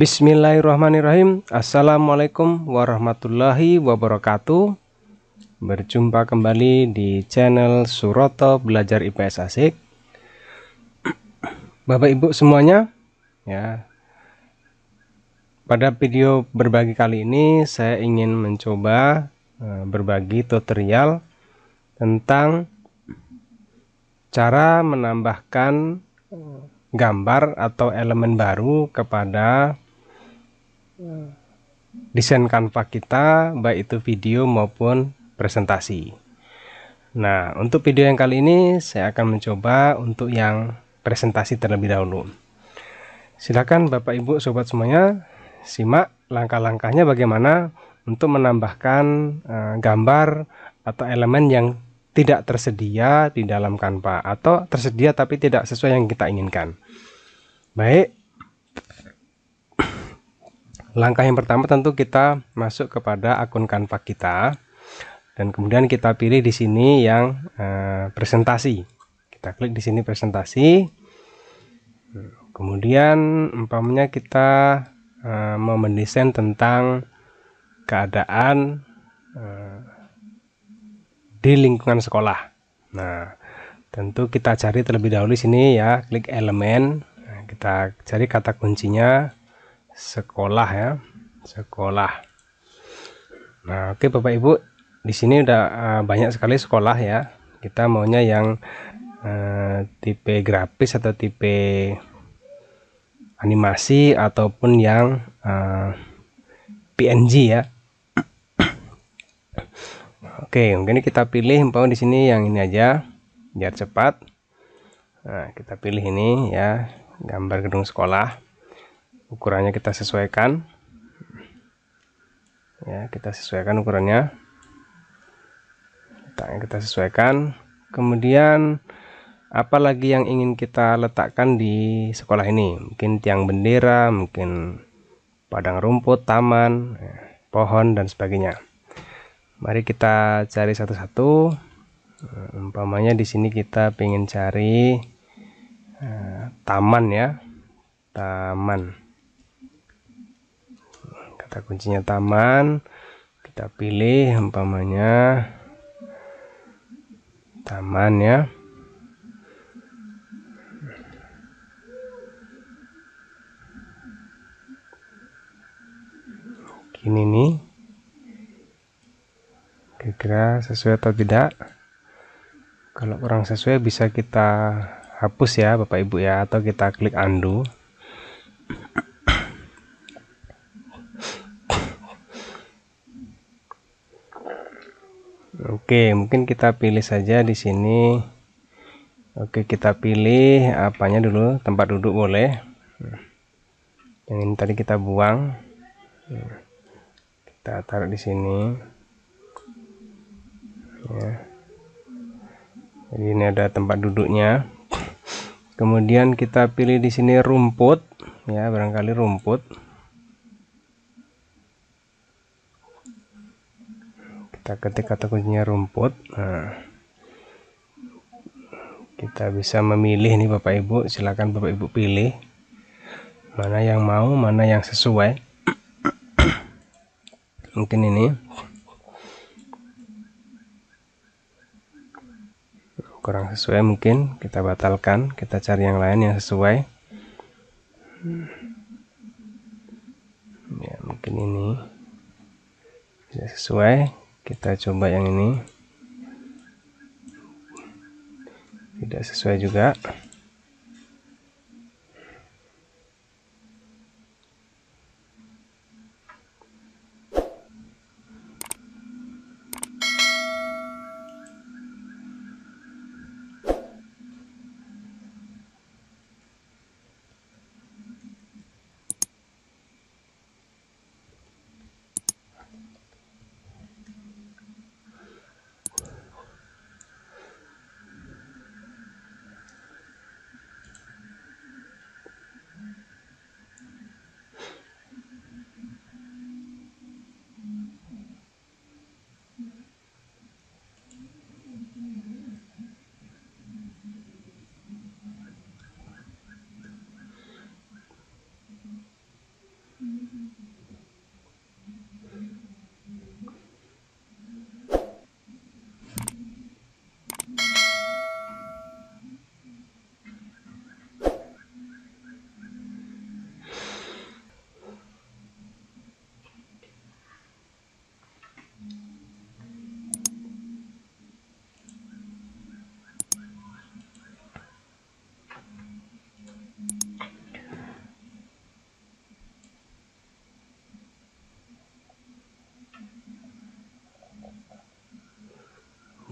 Bismillahirrahmanirrahim Assalamualaikum warahmatullahi wabarakatuh Berjumpa kembali di channel Suroto Belajar IPS Asik Bapak Ibu semuanya ya Pada video berbagi kali ini saya ingin mencoba eh, berbagi tutorial tentang cara menambahkan eh, gambar atau elemen baru kepada desain kanva kita baik itu video maupun presentasi. Nah, untuk video yang kali ini saya akan mencoba untuk yang presentasi terlebih dahulu. Silakan Bapak Ibu sobat semuanya simak langkah-langkahnya bagaimana untuk menambahkan uh, gambar atau elemen yang tidak tersedia di dalam kanva atau tersedia tapi tidak sesuai yang kita inginkan. Baik, Langkah yang pertama tentu kita masuk kepada akun Canva kita dan kemudian kita pilih di sini yang uh, presentasi. Kita klik di sini presentasi. Kemudian umpamanya kita uh, mau mendesain tentang keadaan uh, di lingkungan sekolah. Nah, tentu kita cari terlebih dahulu sini ya, klik elemen, nah, kita cari kata kuncinya sekolah ya sekolah nah oke okay, bapak ibu di sini udah eh, banyak sekali sekolah ya kita maunya yang uh, tipe grafis atau tipe animasi ataupun yang uh, eh, PNG ya oke okay, mungkin kita pilih mau di sini yang ini aja biar cepat nah kita pilih ini ya gambar gedung sekolah ukurannya kita sesuaikan ya kita sesuaikan ukurannya letaknya kita sesuaikan kemudian apalagi yang ingin kita letakkan di sekolah ini mungkin tiang bendera mungkin padang rumput taman ya, pohon dan sebagainya mari kita cari satu-satu eh, umpamanya di sini kita ingin cari uh, taman ya taman kata kuncinya taman kita pilih umpamanya taman ya gini nih kira-kira sesuai atau tidak kalau kurang sesuai bisa kita hapus ya Bapak Ibu ya atau kita klik undo Oke, mungkin kita pilih saja di sini. Oke, kita pilih apanya dulu, tempat duduk boleh. Yang ini tadi kita buang. Kita taruh di sini. Ya. Jadi ini ada tempat duduknya. Kemudian kita pilih di sini rumput, ya barangkali rumput. kita ketik kata kuncinya rumput nah, kita bisa memilih nih Bapak Ibu silahkan Bapak Ibu pilih mana yang mau mana yang sesuai mungkin ini kurang sesuai mungkin kita batalkan kita cari yang lain yang sesuai ya mungkin ini tidak sesuai kita coba yang ini tidak sesuai juga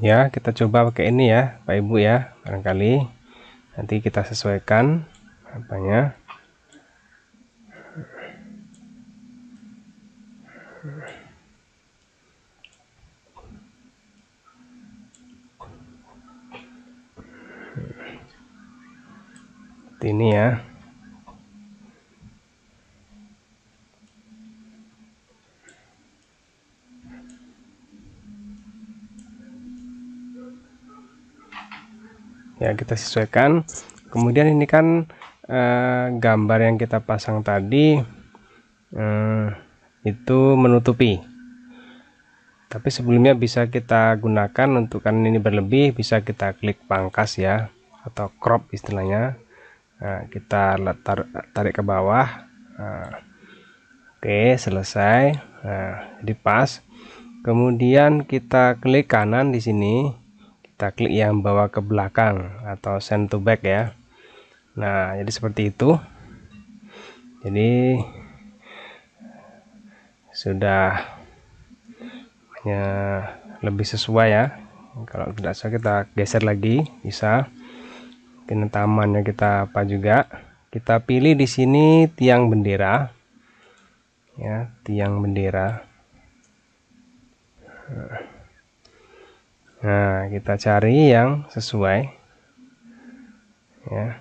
ya kita coba pakai ini ya Pak Ibu ya barangkali nanti kita sesuaikan apanya seperti ini ya ya kita sesuaikan kemudian ini kan eh, gambar yang kita pasang tadi eh, itu menutupi tapi sebelumnya bisa kita gunakan untuk kan ini berlebih bisa kita klik pangkas ya atau crop istilahnya nah, kita letar, tarik ke bawah nah, oke selesai nah, jadi pas kemudian kita klik kanan di sini kita klik yang bawa ke belakang atau send to back ya nah jadi seperti itu jadi sudah ya, lebih sesuai ya kalau tidak salah kita geser lagi bisa kena tamannya kita apa juga kita pilih di sini tiang bendera ya tiang bendera Nah, kita cari yang sesuai. Ya.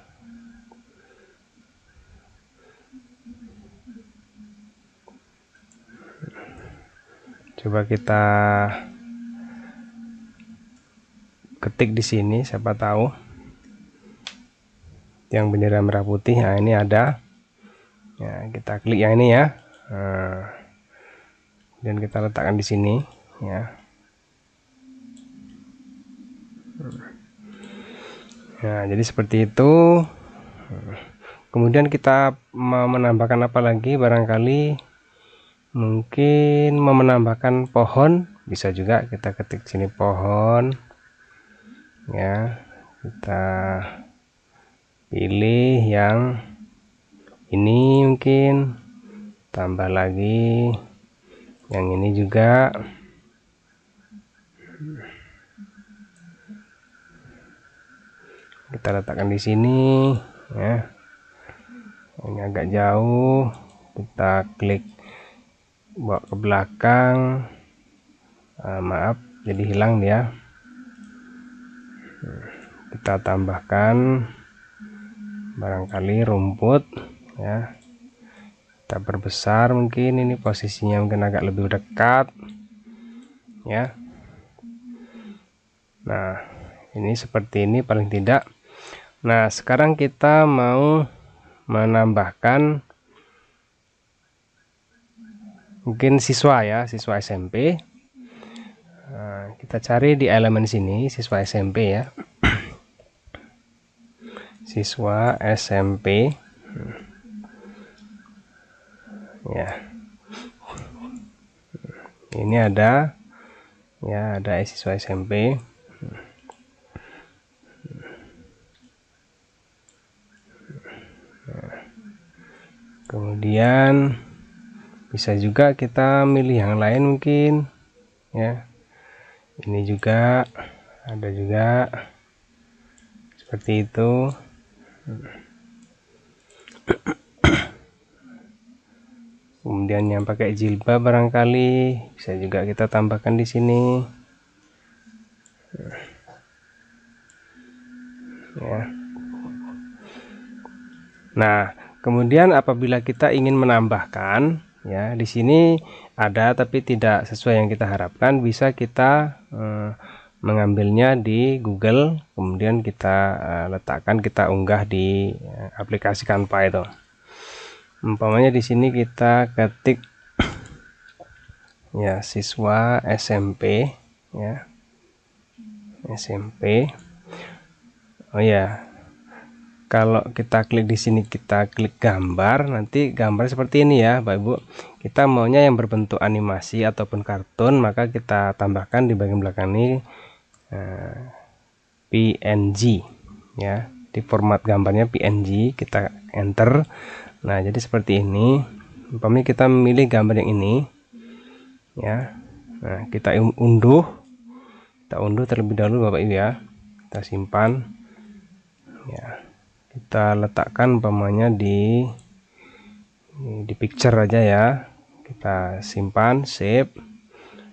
Coba kita ketik di sini, siapa tahu. Yang bendera merah putih, nah ini ada. Ya, kita klik yang ini ya. Nah, dan kita letakkan di sini, ya. Nah, jadi seperti itu. Kemudian kita menambahkan apa lagi? Barangkali mungkin menambahkan pohon bisa juga kita ketik sini pohon. Ya, kita pilih yang ini mungkin tambah lagi yang ini juga kita letakkan di sini ya ini agak jauh kita klik bawa ke belakang uh, maaf jadi hilang dia kita tambahkan barangkali rumput ya kita perbesar mungkin ini posisinya mungkin agak lebih dekat ya nah ini seperti ini paling tidak Nah, sekarang kita mau menambahkan mungkin siswa ya, siswa SMP. Nah, kita cari di elemen sini, siswa SMP ya. siswa SMP. Ya. Ini ada ya, ada siswa SMP. kemudian bisa juga kita milih yang lain mungkin ya ini juga ada juga seperti itu kemudian yang pakai jilbab barangkali bisa juga kita tambahkan di sini ya nah Kemudian apabila kita ingin menambahkan ya di sini ada tapi tidak sesuai yang kita harapkan bisa kita eh, mengambilnya di Google kemudian kita eh, letakkan kita unggah di eh, aplikasi Canva itu. Umpamanya di sini kita ketik ya siswa SMP ya SMP Oh ya, kalau kita klik di sini kita klik gambar nanti gambar seperti ini ya Bapak Ibu kita maunya yang berbentuk animasi ataupun kartun maka kita tambahkan di bagian belakang ini uh, eh, PNG ya di format gambarnya PNG kita enter nah jadi seperti ini umpamanya kita memilih gambar yang ini ya nah kita unduh kita unduh terlebih dahulu Bapak Ibu ya kita simpan ya kita letakkan umpamanya di di picture aja ya kita simpan save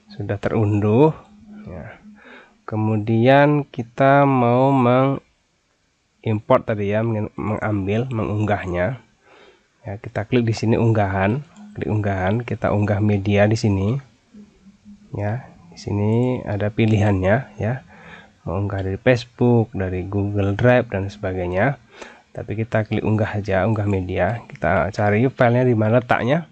sudah terunduh ya. kemudian kita mau mengimport tadi ya mengambil mengunggahnya ya kita klik di sini unggahan klik unggahan kita unggah media di sini ya di sini ada pilihannya ya mengunggah dari Facebook dari Google Drive dan sebagainya tapi kita klik unggah aja unggah media kita cari filenya di mana letaknya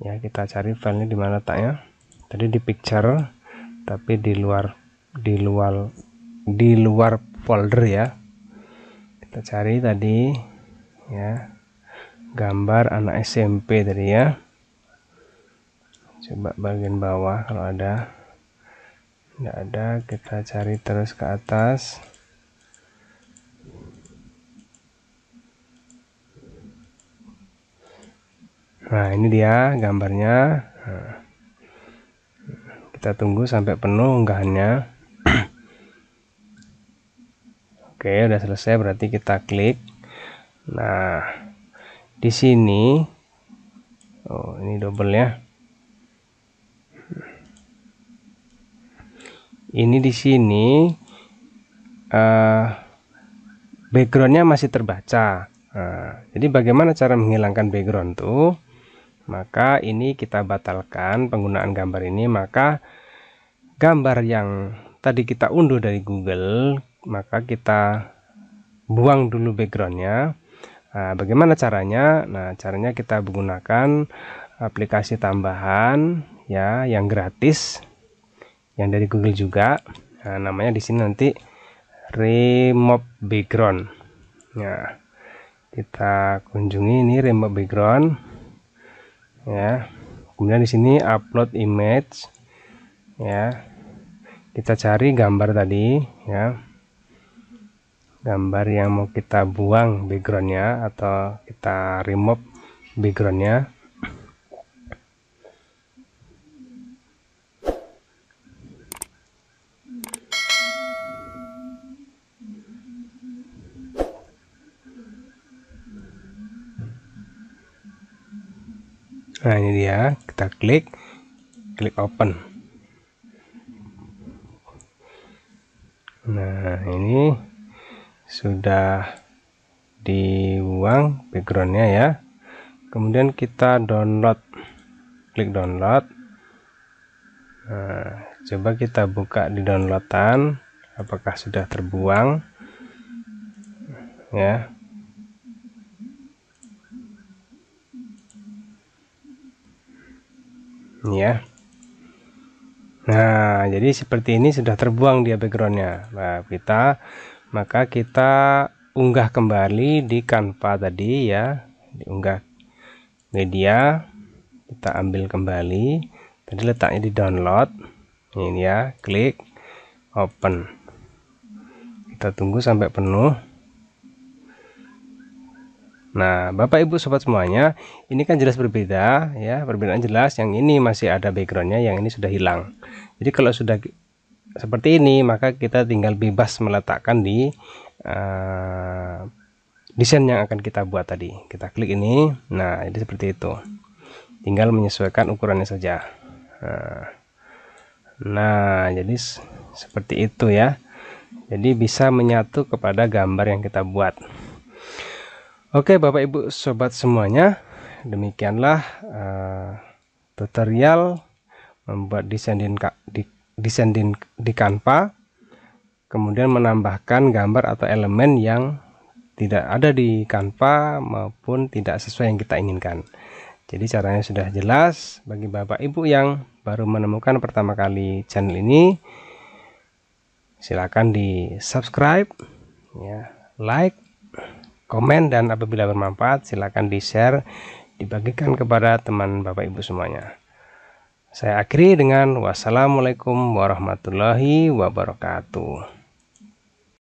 ya kita cari filenya di mana letaknya tadi di picture tapi di luar di luar di luar folder ya kita cari tadi ya gambar anak SMP tadi ya coba bagian bawah kalau ada tidak ada kita cari terus ke atas Nah, ini dia gambarnya. Nah, kita tunggu sampai penuh unggahannya. Oke, udah selesai berarti kita klik. Nah, di sini oh, ini double ya. Ini di sini uh, backgroundnya masih terbaca. Nah, jadi bagaimana cara menghilangkan background tuh? maka ini kita batalkan penggunaan gambar ini maka gambar yang tadi kita unduh dari Google maka kita buang dulu backgroundnya nah, bagaimana caranya nah caranya kita menggunakan aplikasi tambahan ya yang gratis yang dari Google juga nah, namanya di sini nanti remove background ya nah, kita kunjungi ini remove background ya kemudian di sini upload image ya kita cari gambar tadi ya gambar yang mau kita buang backgroundnya atau kita remove backgroundnya nah ini dia kita klik klik open nah ini sudah dibuang backgroundnya ya kemudian kita download klik download nah, coba kita buka di downloadan apakah sudah terbuang ya ya nah jadi seperti ini sudah terbuang dia backgroundnya nah kita maka kita unggah kembali di kanva tadi ya diunggah media kita ambil kembali tadi letaknya di download ini ya klik open kita tunggu sampai penuh Nah, Bapak Ibu sobat semuanya, ini kan jelas berbeda ya, perbedaan jelas. Yang ini masih ada backgroundnya, yang ini sudah hilang. Jadi kalau sudah seperti ini, maka kita tinggal bebas meletakkan di uh, desain yang akan kita buat tadi. Kita klik ini, nah jadi seperti itu. Tinggal menyesuaikan ukurannya saja. Nah, nah jadi seperti itu ya. Jadi bisa menyatu kepada gambar yang kita buat. Oke Bapak Ibu Sobat semuanya demikianlah uh, tutorial membuat desain di, di, di, di kemudian menambahkan gambar atau elemen yang tidak ada di Canva maupun tidak sesuai yang kita inginkan jadi caranya sudah jelas bagi Bapak Ibu yang baru menemukan pertama kali channel ini silahkan di subscribe ya like komen dan apabila bermanfaat silahkan di-share, dibagikan kepada teman Bapak Ibu semuanya. Saya akhiri dengan wassalamualaikum warahmatullahi wabarakatuh.